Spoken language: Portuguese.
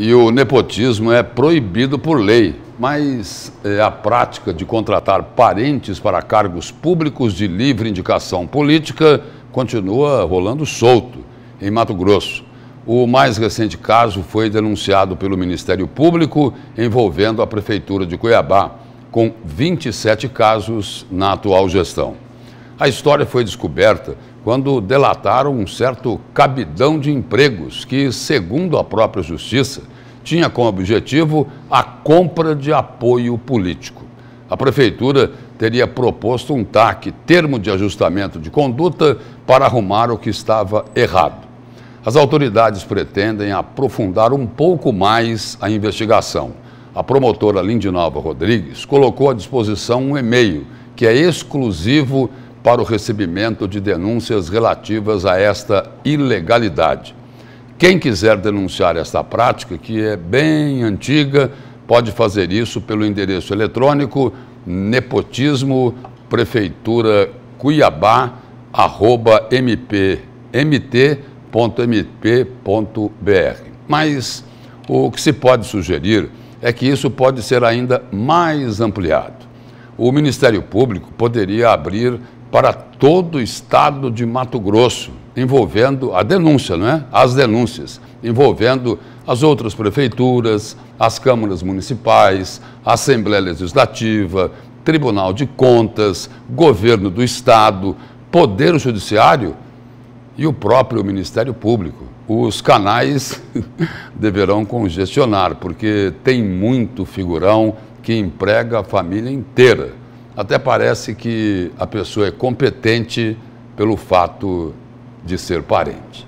E o nepotismo é proibido por lei, mas é, a prática de contratar parentes para cargos públicos de livre indicação política continua rolando solto em Mato Grosso. O mais recente caso foi denunciado pelo Ministério Público envolvendo a Prefeitura de Cuiabá, com 27 casos na atual gestão. A história foi descoberta quando delataram um certo cabidão de empregos que, segundo a própria Justiça, tinha como objetivo a compra de apoio político. A Prefeitura teria proposto um TAC, termo de ajustamento de conduta, para arrumar o que estava errado. As autoridades pretendem aprofundar um pouco mais a investigação. A promotora Lindinalva Rodrigues colocou à disposição um e-mail que é exclusivo para o recebimento de denúncias relativas a esta ilegalidade. Quem quiser denunciar esta prática, que é bem antiga, pode fazer isso pelo endereço eletrônico nepotismo prefeitura cuiabá arroba mp, Mas o que se pode sugerir é que isso pode ser ainda mais ampliado. O Ministério Público poderia abrir para todo o estado de Mato Grosso, envolvendo a denúncia, não é? As denúncias, envolvendo as outras prefeituras, as câmaras municipais, a Assembleia Legislativa, Tribunal de Contas, Governo do Estado, Poder Judiciário e o próprio Ministério Público. Os canais deverão congestionar, porque tem muito figurão que emprega a família inteira até parece que a pessoa é competente pelo fato de ser parente.